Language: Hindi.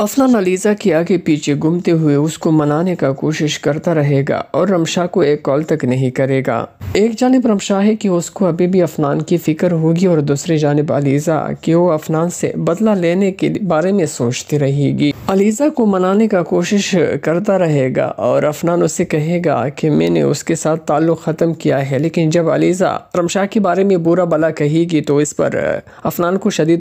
अफलान अलीज़ा के आगे पीछे घूमते हुए उसको मनाने का कोशिश करता रहेगा और रमशा को एक कॉल तक नहीं करेगा एक जानब रमशा है कि उसको अभी भी अफनान की फ़िक्र होगी और दूसरी जानब अलीज़ा कि वो अफनान से बदला लेने के बारे में सोचती रहेगी अलीज़ा को मनाने का कोशिश करता रहेगा और अफनान उससे कहेगा कि मैंने उसके साथ ताल्लुक़ ख़त्म किया है लेकिन जब अलीज़ा रमशा के बारे में बुरा भला कहेगी तो इस पर अफनान को शदीद